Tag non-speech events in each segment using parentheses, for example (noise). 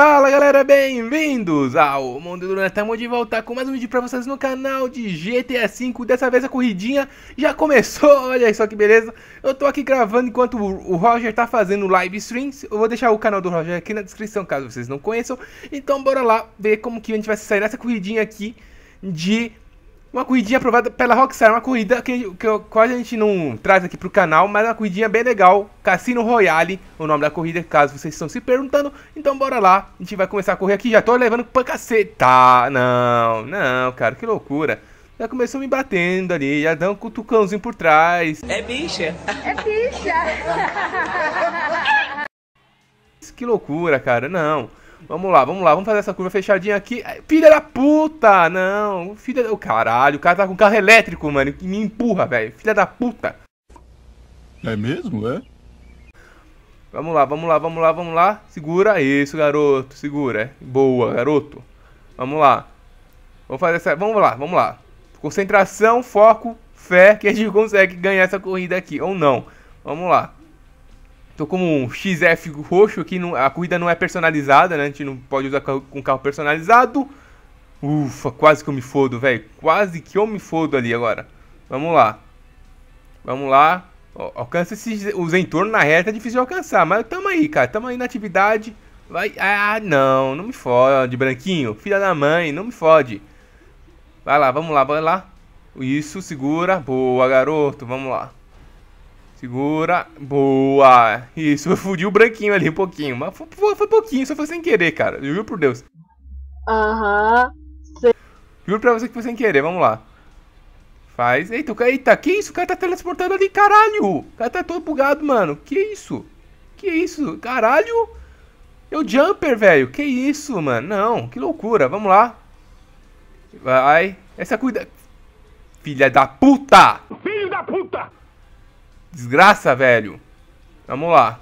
Fala galera, bem-vindos ao Mundo do Luna. Estamos de volta com mais um vídeo para vocês no canal de GTA V. Dessa vez a corridinha já começou, (laughs) olha só que beleza. Eu tô aqui gravando enquanto o Roger tá fazendo live streams. Eu vou deixar o canal do Roger aqui na descrição, caso vocês não conheçam. Então bora lá ver como que a gente vai sair dessa corridinha aqui de uma corridinha aprovada pela Rockstar, uma corrida que, que quase a gente não traz aqui pro canal, mas é uma corridinha bem legal, Cassino Royale, o nome da corrida, caso vocês estão se perguntando, então bora lá, a gente vai começar a correr aqui, já tô levando pra caceta, não, não, cara, que loucura, já começou me batendo ali, já dá um cutucãozinho por trás. É bicha? É bicha! (laughs) que loucura, cara, não... Vamos lá, vamos lá, vamos fazer essa curva fechadinha aqui. Filha da puta! Não, filha da. caralho, o cara tá com carro elétrico, mano, que me empurra, velho. Filha da puta! É mesmo, é? Vamos lá, vamos lá, vamos lá, vamos lá. Segura. Isso, garoto, segura. É. Boa, garoto. Vamos lá. Vamos fazer essa. Vamos lá, vamos lá. Concentração, foco, fé que a gente (laughs) consegue ganhar essa corrida aqui, ou não. Vamos lá. Tô com um XF roxo aqui, não, a corrida não é personalizada, né? A gente não pode usar com carro personalizado. Ufa, quase que eu me fodo, velho. Quase que eu me fodo ali agora. Vamos lá. Vamos lá. Alcança esses, os entornos na reta, é difícil de alcançar. Mas tamo aí, cara. Tamo aí na atividade. Vai. Ah, não. Não me fode, branquinho. Filha da mãe, não me fode. Vai lá, vamos lá, vai lá. Isso, segura. Boa, garoto. Vamos lá. Segura. Boa. Isso, eu (laughs) fudi o branquinho ali um pouquinho. Mas foi, foi pouquinho, só foi sem querer, cara. juro por Deus. Aham. Uhum. Juro pra você que foi sem querer, vamos lá. Faz. Eita, eita, que isso? O cara tá teleportando ali, caralho! O cara tá todo bugado, mano. Que isso? Que isso? Caralho! É o jumper, velho. Que isso, mano? Não, que loucura. Vamos lá. Vai. Essa cuida. Filha da puta! Filho da puta! Desgraça, velho. Vamos lá.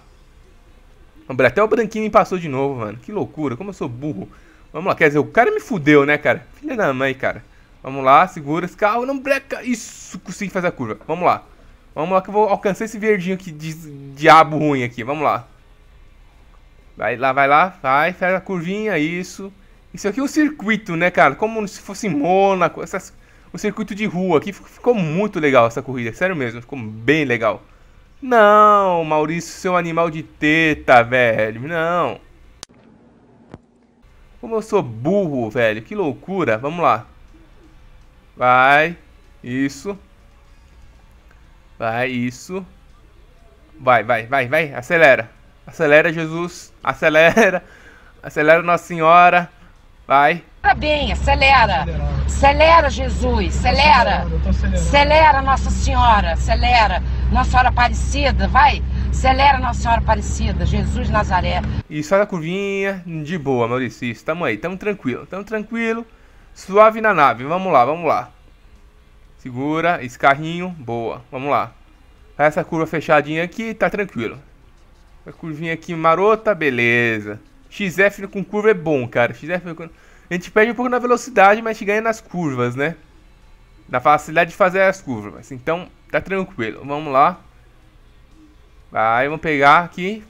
Até o me passou de novo, mano. Que loucura, como eu sou burro. Vamos lá, quer dizer, o cara me fudeu, né, cara? Filha da mãe, cara. Vamos lá, segura esse carro, não breca. Isso, consegui fazer a curva. Vamos lá. Vamos lá que eu vou alcançar esse verdinho aqui de diabo ruim aqui. Vamos lá. Vai lá, vai lá, vai, faz a curvinha, isso. Isso aqui é um circuito, né, cara? Como se fosse Mônaco, essas um circuito de rua aqui. Ficou muito legal essa corrida, sério mesmo, ficou bem legal. Não, Maurício, seu animal de teta, velho, não. Como eu sou burro, velho, que loucura. Vamos lá. Vai, isso. Vai, isso. Vai, vai, vai, vai, acelera. Acelera, Jesus, acelera. (laughs) Acelera, Nossa Senhora. Vai. Tá bem, acelera. Acelera, Jesus, acelera. Acelera, Nossa Senhora, acelera. Nossa Senhora Aparecida, vai. Acelera, Nossa Senhora Aparecida, Jesus Nazaré. E só na curvinha, de boa, Maurício. Tamo aí, tamo tranquilo, tamo tranquilo. Suave na nave, vamos lá, vamos lá. Segura, esse carrinho, boa, vamos lá. Tá essa curva fechadinha aqui, tá tranquilo. A curvinha aqui marota, beleza. XF com curva é bom, cara. XF com curva... A gente perde um pouco na velocidade, mas a gente ganha nas curvas, né? Na facilidade de fazer as curvas. Então, tá tranquilo. Vamos lá. Vai, vamos pegar aqui.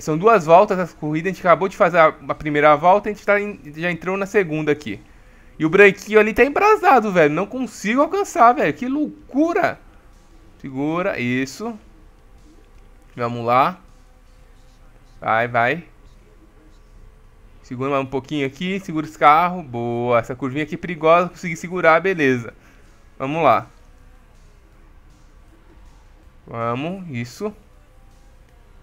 São duas voltas as corridas. A gente acabou de fazer a primeira volta. A gente tá em, já entrou na segunda aqui. E o branquinho ali tá embrasado, velho. Não consigo alcançar, velho. Que loucura. Segura. Isso. Vamos lá. Vai, vai. Segura mais um pouquinho aqui, segura esse carro. Boa, essa curvinha aqui é perigosa, consegui segurar, beleza. Vamos lá. Vamos, isso.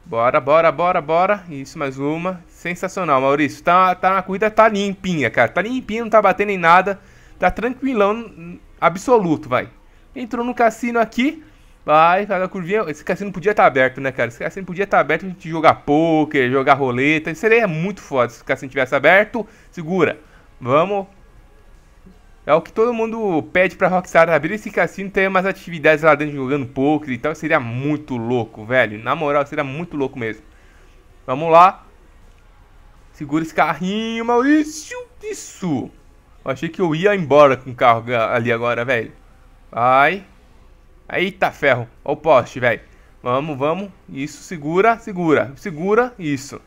Bora, bora, bora, bora. Isso, mais uma. Sensacional, Maurício. Tá, tá na corrida, tá limpinha, cara. Tá limpinha, não tá batendo em nada. Tá tranquilão, absoluto, vai. Entrou no cassino aqui. Vai, faz a curvinha. Esse cassino podia estar tá aberto, né, cara? Esse cassino podia estar tá aberto a gente jogar poker, jogar roleta. Isso seria muito foda se o cassino tivesse aberto. Segura. Vamos. É o que todo mundo pede pra Rockstar abrir esse cassino e ter mais atividades lá dentro jogando poker e tal. Seria muito louco, velho. Na moral, seria muito louco mesmo. Vamos lá. Segura esse carrinho, Maurício. Isso. Eu achei que eu ia embora com o carro ali agora, velho. Vai. Eita ferro, olha o poste, velho. Vamos, vamos. Isso, segura, segura, segura, isso.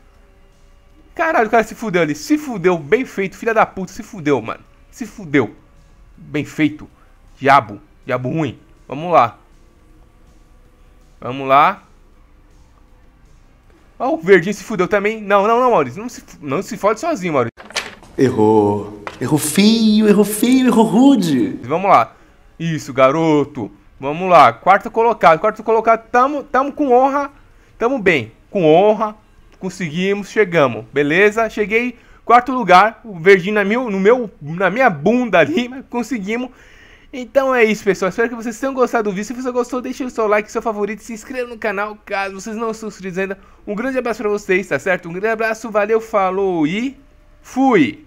Caralho, o cara se fudeu ali. Se fudeu, bem feito, filha da puta, se fudeu, mano. Se fudeu. Bem feito. Diabo, diabo ruim. Vamos lá. Vamos lá. Ó, o verdinho se fudeu também. Não, não, não, Maurício. Não se, não se fode sozinho, Maurício. Errou. Errou feio, errou feio, errou rude. Vamos lá. Isso, garoto. Vamos lá, quarto colocado. Quarto colocado, tamo, tamo com honra, tamo bem. Com honra, conseguimos, chegamos. Beleza? Cheguei quarto lugar, o verdinho na, meu, no meu, na minha bunda ali, mas conseguimos. Então é isso, pessoal. Espero que vocês tenham gostado do vídeo. Se você gostou, deixa o seu like, seu favorito, se inscreva no canal, caso vocês não estejam inscritos ainda. Um grande abraço para vocês, tá certo? Um grande abraço, valeu, falou e fui!